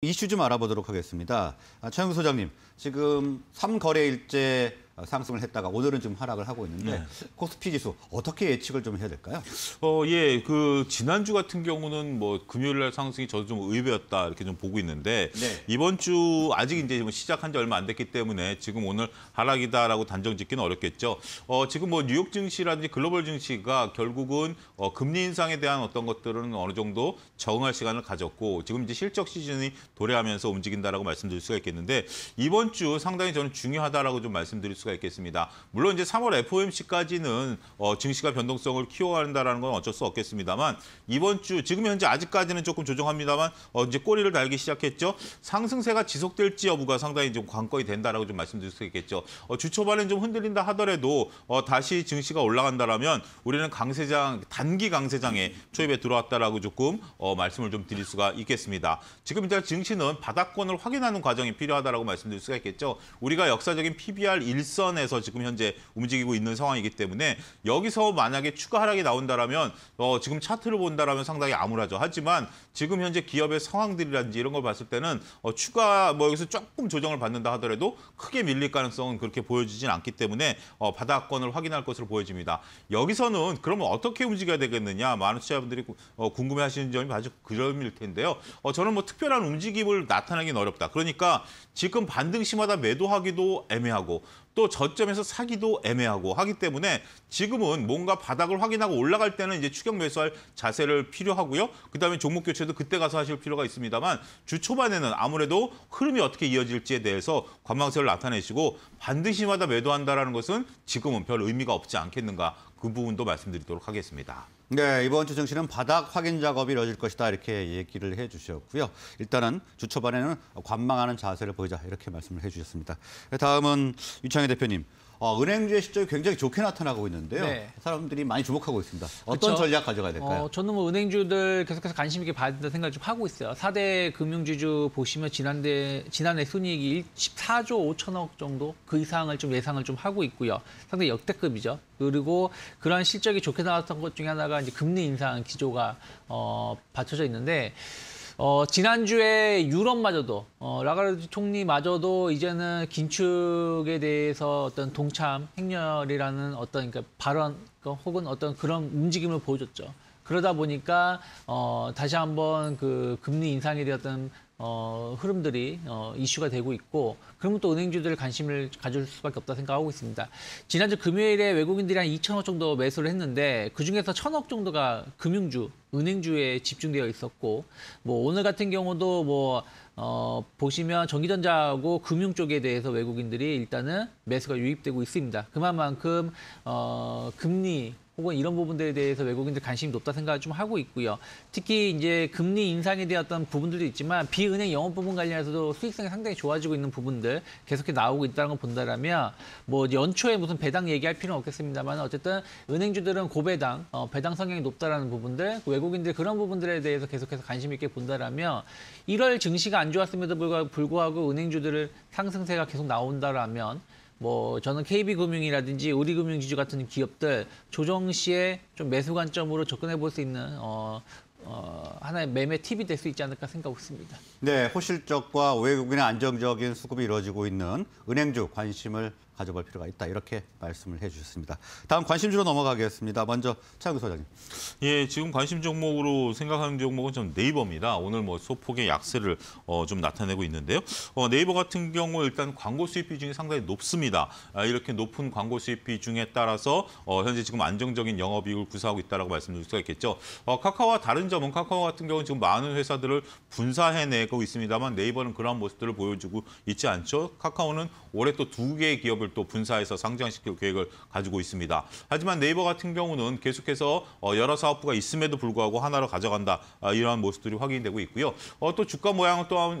이슈 좀 알아보도록 하겠습니다. 아, 최영 소장님, 지금 삼거래일제 어, 상승을 했다가 오늘은 좀 하락을 하고 있는데 네. 코스피 지수 어떻게 예측을 좀 해야 될까요? 어, 예. 그 지난주 같은 경우는 뭐 금요일 날 상승이 저도 좀 의외였다 이렇게 좀 보고 있는데 네. 이번 주 아직 이제 시작한 지 얼마 안 됐기 때문에 지금 오늘 하락이다라고 단정 짓기는 어렵겠죠. 어, 지금 뭐 뉴욕 증시라든지 글로벌 증시가 결국은 어, 금리 인상에 대한 어떤 것들은 어느 정도 적응할 시간을 가졌고 지금 이제 실적 시즌이 도래하면서 움직인다라고 말씀드릴 수가 있겠는데 이번 주 상당히 저는 중요하다라고 좀 말씀드릴 수가 수가 있겠습니다. 물론 이제 3월 FOMC까지는 어, 증시가 변동성을 키워간다라는 건 어쩔 수 없겠습니다만 이번 주 지금 현재 아직까지는 조금 조정합니다만 어, 이제 꼬리를 달기 시작했죠. 상승세가 지속될지 여부가 상당히 좀 관건이 된다라고 좀 말씀드릴 수 있겠죠. 어, 주 초반엔 좀 흔들린다 하더라도 어, 다시 증시가 올라간다라면 우리는 강세장 단기 강세장에 초입에 들어왔다라고 조금 어, 말씀을 좀 드릴 수가 있겠습니다. 지금 일단 증시는 바닥권을 확인하는 과정이 필요하다라고 말씀드릴 수가 있겠죠. 우리가 역사적인 PBR 1승 직선에서 지금 현재 움직이고 있는 상황이기 때문에 여기서 만약에 추가 하락이 나온다라면 어, 지금 차트를 본다라면 상당히 암울하죠. 하지만 지금 현재 기업의 상황들이라든지 이런 걸 봤을 때는 어, 추가 뭐 여기서 조금 조정을 받는다 하더라도 크게 밀릴 가능성은 그렇게 보여지진 않기 때문에 어, 바닥권을 확인할 것으로 보여집니다. 여기서는 그러면 어떻게 움직여야 되겠느냐 많은 투자자분들이 어, 궁금해하시는 점이 아주 그점일 텐데요. 어, 저는 뭐 특별한 움직임을 나타내긴 어렵다. 그러니까 지금 반등 심하다 매도하기도 애매하고 또 저점에서 사기도 애매하고 하기 때문에 지금은 뭔가 바닥을 확인하고 올라갈 때는 이제 추격 매수할 자세를 필요하고요. 그다음에 종목 교체도 그때 가서 하실 필요가 있습니다만 주 초반에는 아무래도 흐름이 어떻게 이어질지에 대해서 관망세를 나타내시고 반드시마다 매도한다라는 것은 지금은 별 의미가 없지 않겠는가 그 부분도 말씀드리도록 하겠습니다. 네, 이번 주 증시는 바닥 확인 작업이 이뤄질 것이다 이렇게 얘기를 해주셨고요. 일단은 주 초반에는 관망하는 자세를 보이자 이렇게 말씀을 해주셨습니다. 다음은 유창희 대표님. 어, 은행주의 실적이 굉장히 좋게 나타나고 있는데요. 네. 사람들이 많이 주목하고 있습니다. 어떤 그렇죠. 전략 가져가야 될까요? 어, 저는 뭐 은행주들 계속해서 관심 있게 봐야 된다 생각을 좀 하고 있어요. 4대 금융주주 보시면 지난해, 지난해 순이익이 14조 5천억 정도 그 이상을 좀 예상을 좀 하고 있고요. 상당히 역대급이죠. 그리고 그러한 실적이 좋게 나왔던 것 중에 하나가 이제 금리 인상 기조가 어, 받쳐져 있는데 어, 지난주에 유럽마저도 어, 라가르드 총리마저도 이제는 긴축에 대해서 어떤 동참 행렬이라는 어떤 그러니까 발언 그 혹은 어떤 그런 움직임을 보여줬죠. 그러다 보니까 어, 다시 한번 그 금리 인상에 대한 어, 흐름들이 어, 이슈가 되고 있고 그러면 또 은행주들 관심을 가질 수밖에 없다 생각하고 있습니다. 지난주 금요일에 외국인들이 한 2천억 정도 매수를 했는데 그중에서 천억 정도가 금융주, 은행주에 집중되어 있었고 뭐 오늘 같은 경우도 뭐 어, 보시면 전기전자하고 금융 쪽에 대해서 외국인들이 일단은 매수가 유입되고 있습니다. 그만큼 어, 금리 혹은 이런 부분들에 대해서 외국인들 관심이 높다 생각을 좀 하고 있고요. 특히 이제 금리 인상에 대한 어 부분들도 있지만 비은행 영업 부분 관련해서도 수익성이 상당히 좋아지고 있는 부분들 계속해 나오고 있다는 걸 본다라면 뭐 연초에 무슨 배당 얘기할 필요는 없겠습니다만 어쨌든 은행주들은 고배당, 어, 배당 성향이 높다라는 부분들 그 외국인들 그런 부분들에 대해서 계속해서 관심 있게 본다라면 1월 증시가 안 좋았음에도 불구하고 은행주들을 상승세가 계속 나온다라면 뭐 저는 KB금융이라든지 우리금융지주 같은 기업들 조정 시에 좀 매수 관점으로 접근해 볼 수 있는 어, 어, 하나의 매매 팁이 될 수 있지 않을까 생각했습니다. 네, 호실적과 외국인의 안정적인 수급이 이루어지고 있는 은행주 관심을 가져볼 필요가 있다 이렇게 말씀을 해주셨습니다. 다음 관심주로 넘어가겠습니다. 먼저 차영규 소장님. 예, 지금 관심 종목으로 생각하는 종목은 좀 네이버입니다. 오늘 뭐 소폭의 약세를 어, 좀 나타내고 있는데요. 어, 네이버 같은 경우 일단 광고 수입 비중이 상당히 높습니다. 아, 이렇게 높은 광고 수입 비중에 따라서 어, 현재 지금 안정적인 영업이익을 구사하고 있다고 말씀드릴 수가 있겠죠. 어, 카카오와 다른 점 점은 카카오 같은 경우는 지금 많은 회사들을 분사해내고 있습니다만 네이버는 그러한 모습들을 보여주고 있지 않죠. 카카오는 올해 또 두 개의 기업을 또 분사해서 상장시킬 계획을 가지고 있습니다. 하지만 네이버 같은 경우는 계속해서 어, 여러 사업부가 있음에도 불구하고 하나로 가져간다 아, 이러한 모습들이 확인되고 있고요. 어, 또 주가 모양 을또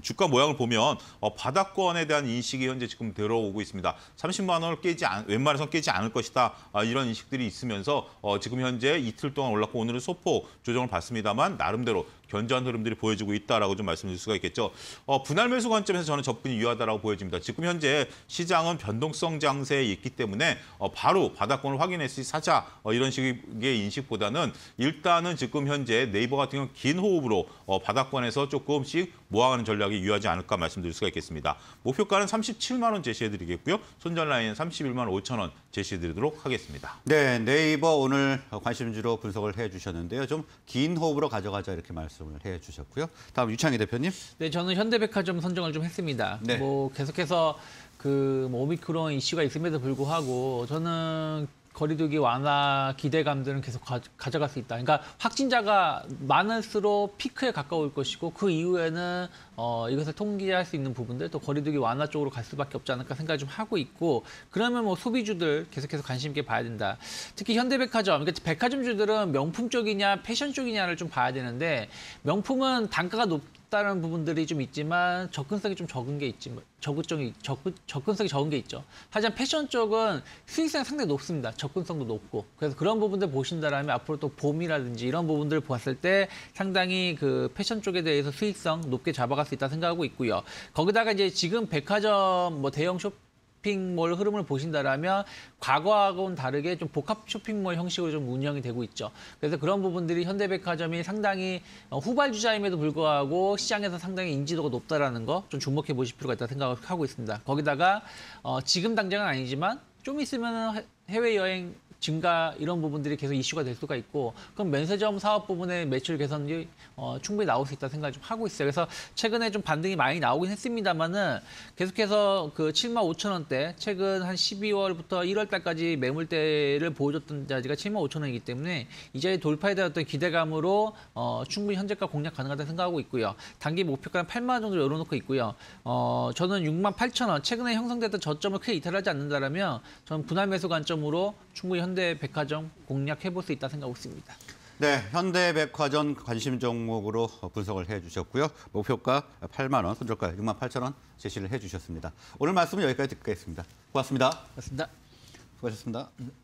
주가 모양을 보면 어, 바닥권에 대한 인식이 현재 지금 들어오고 있습니다. 30만 원을 깨지 않, 웬만해서 깨지 않을 것이다 아, 이런 인식들이 있으면서 지금 현재 이틀 동안 올랐고 오늘은 소폭 조정을 받습니다만 나름대로 견조한 흐름들이 보여지고 있다라고 좀 말씀드릴 수가 있겠죠. 어, 분할 매수 관점에서 저는 접근이 유효하다라고 보여집니다. 지금 현재 시장은 변동성 장세에 있기 때문에 어, 바로 바닥권을 확인했으니 사자 어, 이런 식의 인식보다는 일단은 지금 현재 네이버 같은 경우 는긴 호흡으로 어, 바닥권에서 조금씩 모아가는 전략이 유효하지 않을까 말씀드릴 수가 있겠습니다. 목표가는 37만 원 제시해드리겠고요. 손절 라인은 31만 5천 원 제시해드리도록 하겠습니다. 네, 네이버 오늘 관심주로 분석을 해주셨는데요. 좀 좀긴 호흡으로 가져가자 이렇게 말씀을 해주셨고요. 다음 유창희 대표님. 네, 저는 현대백화점 선정을 좀 했습니다. 네. 뭐 계속해서 그뭐 오미크론 이슈가 있음에도 불구하고 저는 거리두기 완화 기대감들은 계속 가, 가 져갈수 있다. 그러니까 확진자가 많을수록 피크에 가까울 것이고 그 이후에는 어, 이것을 통제할 수 있는 부분들 또 거리두기 완화 쪽으로 갈 수밖에 없지 않을까 생각을 좀 하고 있고 그러면 뭐 소비주들 계속해서 관심 있게 봐야 된다. 특히 현대백화점, 그러니까 백화점주들은 명품 쪽이냐 패션 쪽이냐를 좀 봐야 되는데 명품은 단가가 높 아다는 부분들이 좀 있지만 접근성이 좀 적은 게 있지 적극적인 접근, 접근성이 적은 게 있죠. 하지만 패션 쪽은 수익성이 상당히 높습니다. 접근성도 높고 그래서 그런 부분들 보신다면 라 앞으로 또 봄이라든지 이런 부분들을 보았을 때 상당히 그 패션 쪽에 대해서 수익성 높게 잡아갈 수 있다 생각하고 있고요. 거기다가 이제 지금 백화점 뭐 대형 쇼 쇼핑몰 흐름을 보신다라면 과거하고는 다르게 좀 복합 쇼핑몰 형식으로 좀 운영이 되고 있죠. 그래서 그런 부분들이 현대백화점이 상당히 어, 후발주자임에도 불구하고 시장에서 상당히 인지도가 높다라는 거 좀 주목해 보실 필요가 있다 생각을 하고 있습니다. 거기다가 어, 지금 당장은 아니지만 좀 있으면 해외여행 증가 이런 부분들이 계속 이슈가 될 수가 있고 그럼 면세점 사업 부분의 매출 개선이 어, 충분히 나올 수 있다 생각을 좀 하고 있어요. 그래서 최근에 좀 반등이 많이 나오긴 했습니다만은 계속해서 그 7만 5천 원대 최근 한 12월부터 1월 달까지 매물대를 보여줬던 자리가 7만 5천 원이기 때문에 이제 자 돌파에 대한 어떤 기대감으로 어, 충분히 현재가 공략 가능하다 생각하고 있고요. 단기 목표가는 8만 원 정도 열어놓고 있고요. 어, 저는 6만 8천 원 최근에 형성됐던 저점을 크게 이탈하지 않는다라면 저는 분할 매수 관점으로 충분히 현대백화점 공략해볼 수 있다 생각하고 있습니다. 네, 현대백화점 관심 종목으로 분석을 해주셨고요. 목표가 8만 원, 손절가 6만 8천 원 제시를 해주셨습니다. 오늘 말씀은 여기까지 듣겠습니다. 고맙습니다. 고맙습니다. 수고하셨습니다.